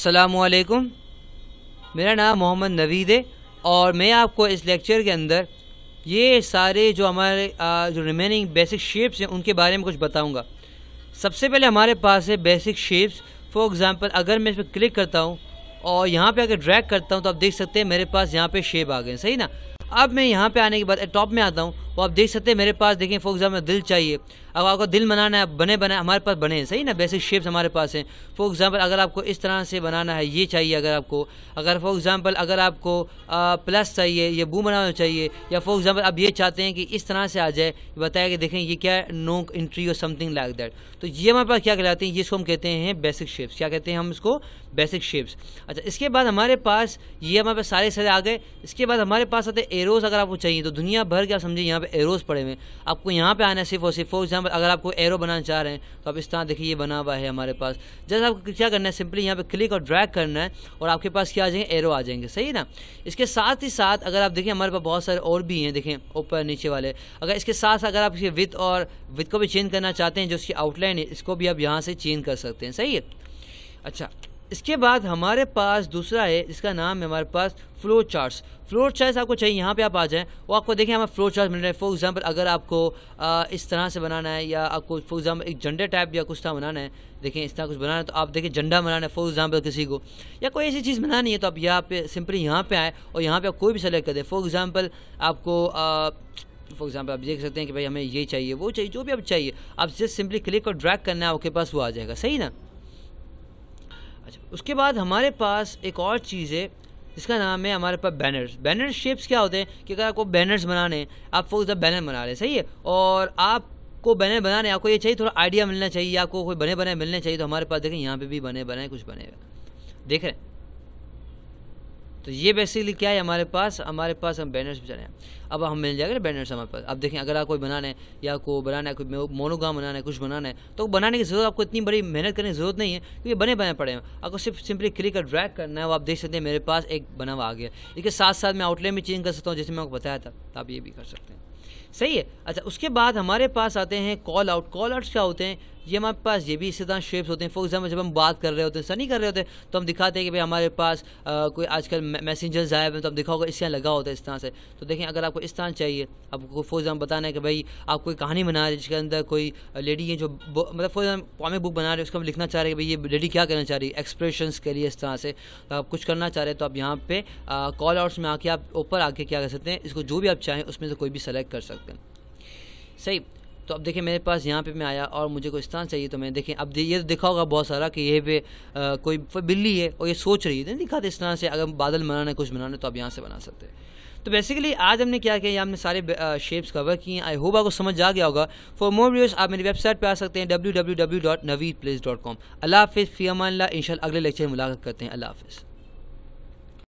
असलकम मेरा नाम मोहम्मद नवीद है और मैं आपको इस लेक्चर के अंदर ये सारे जो हमारे जो रिमेनिंग बेसिक शेप्स हैं उनके बारे में कुछ बताऊंगा सबसे पहले हमारे पास है बेसिक शेप्स फॉर एग्ज़ाम्पल अगर मैं इस पर क्लिक करता हूँ और यहाँ पे अगर ड्रैग करता हूँ तो आप देख सकते हैं मेरे पास यहाँ पे शेप आ गए सही ना अब मैं यहाँ पे आने के बाद टॉप में आता हूँ वो आप देख सकते हैं मेरे पास देखें फॉर एग्जाम्पल दिल चाहिए अगर आपको दिल बनाना है बने बनाए हमारे पास बने सही ना बेसिक शेप्स हमारे पास हैं फॉर एग्ज़ाम्पल अगर आपको इस तरह से बनाना है ये चाहिए अगर आपको अगर फॉर एग्ज़ाम्पल अगर आपको प्लस चाहिए या बू बनाना चाहिए या फॉर एग्ज़ाम्पल आप ये चाहते हैं कि इस तरह से आ जाए बताया कि देखें ये क्या है नो इंट्री और समथिंग लाइक दैट तो ये हमारे पास क्या कहलाते हैं जिसको हम कहते हैं बेसिक शेप्स क्या कहते हैं हम इसको बेसिक शेप्स अच्छा इसके बाद हमारे पास ये हमारे पास सारे सारे आ गए इसके बाद हमारे पास आते हैं एरोज अगर आपको चाहिए तो दुनिया भर के आप समझिए यहाँ पे एरोज पड़े हुए आपको यहाँ पे आना है सिर्फ और सिर्फ फॉर एग्जाम्पल अगर आपको एरो बनाना चाह रहे हैं तो आप इस तरह देखिए ये बना हुआ है हमारे पास जैसे आपको क्या करना है सिंपली यहाँ पे क्लिक और ड्रैग करना है और आपके पास क्या आ जाएंगे एरो आ जाएंगे सही है ना इसके साथ ही साथ अगर आप देखें हमारे पास बहुत सारे और भी हैं देखें ऊपर नीचे वाले अगर इसके साथ अगर आप इसके विथ और विथ को भी चेंज करना चाहते हैं जो इसकी आउटलाइन है इसको भी आप यहाँ से चेंज कर सकते हैं सही है अच्छा इसके बाद हमारे पास दूसरा है जिसका नाम है हमारे पास फ्लो चार्ट्स फ्लो चार्ट्स आपको चाहिए यहाँ पे आप आ जाएं और आपको देखें हमें फ्लो चार्ट मिल रहे हैं फॉर एग्जांपल अगर आपको आ, इस तरह से बनाना है या आपको फॉर एग्जांपल एक झंडे टाइप या कुछ तरह बनाना है देखें इस तरह कुछ बनाना है तो आप देखें झंडा बनाना है फॉर एग्जाम्पल किसी को या कोई ऐसी चीज़ बनानी है तो आप यहाँ पे सिंपली यहाँ पर आए और यहाँ पर आप कोई भी सेलेक्ट कर दें फॉर एग्ज़ाम्पल आपको फॉर एग्जाम्पल आप देख सकते हैं कि भाई हमें ये चाहिए वो चाहिए जो भी आप चाहिए आप जस्ट सिंपली क्लिक और ड्रैक करना है आपके पास वो आ जाएगा सही ना अच्छा उसके बाद हमारे पास एक और चीज़ है जिसका नाम है हमारे पास बैनर्स बैनर शेप्स क्या होते हैं कि अगर आपको बैनर्स बनाने आप फोक बैनर बना रहे सही है और आप को बने बनाने आपको ये चाहिए थोड़ा आइडिया मिलना चाहिए आपको कोई बने बनाए मिलने चाहिए तो हमारे पास देखें यहाँ पे भी बने बनाए कुछ बने देख रहे हैं तो ये बेसिकली क्या है हमारे पास हमारे पास हम बैनर्स बनाए अब हम मिल जाएगा बैनर्स हमारे पास अब देखें अगर आप कोई बनाना है या को बनाना है कोई मोनोग्राम बनाना है कुछ बनाना है तो बनाने की ज़रूरत आपको इतनी बड़ी मेहनत करने की ज़रूरत नहीं है क्योंकि बने बने पड़े हैं आपको सिर्फ सिंपली क्लिक और ड्रैग करना है वो आप देख सकते हैं मेरे पास एक बना हुआ आ गया इसके साथ साथ मैं आउटलेट भी चेंज कर सकता हूँ जैसे मैं आपको बताया था तो आप ये भी कर सकते हैं सही है अच्छा उसके बाद हमारे पास आते हैं कॉल आउट कॉल आउट्स क्या होते हैं ये हमारे पास ये भी इसी तरह शेप्स होते हैं फॉर एग्जाम्पल जब हम बात कर रहे होते हैं सनी कर रहे होते हैं तो हम दिखाते हैं कि भाई हमारे पास आ, कोई आजकल मैसेंजर्स आए हैं तो आप दिखाओगे तरह लगा होता है इस तरह से तो देखें अगर आपको इस तरह चाहिए आपको फॉर एग्जाम्पल बताना है कि भाई आप कोई कहानी बना रहे जिसके अंदर कोई लेडी है जो मतलब फॉर एग्जाम्पल कॉमिक बुक बना रहे उसको हम लिखना चाह रहे हैं कि भाई ये लेडी क्या करना चाह रही है एक्सप्रेशन के लिए इस तरह से तो आप कुछ करना चाह रहे हैं तो आप यहाँ पर कॉल आउट्स में आके आप ऊपर आके क्या कर सकते हैं इसको जो भी आप चाहें उसमें से कोई भी सेलेक्ट कर सकते हैं सही तो अब देखिए मेरे पास यहाँ पे मैं आया और मुझे कोई स्थान चाहिए तो मैं देखें अब ये देखा होगा बहुत सारा कि ये पे आ, कोई बिल्ली है और ये सोच रही है दिखाते इस तरह से अगर बादल बनाना है कुछ बनाना है तो आप यहाँ से बना सकते हैं तो बेसिकली आज हमने क्या किया हमने सारे शेप्स कवर किए आई होप आपको समझ आ गया होगा फॉर मोर वीडियोस आप मेरी वेबसाइट पर आ सकते हैं W W W dot Naveed place dot com अल्लाह हाफिज़ फ़ी अमान अगले लेक्चर में मुलाकात करते हैं अल्लाह हाफिज़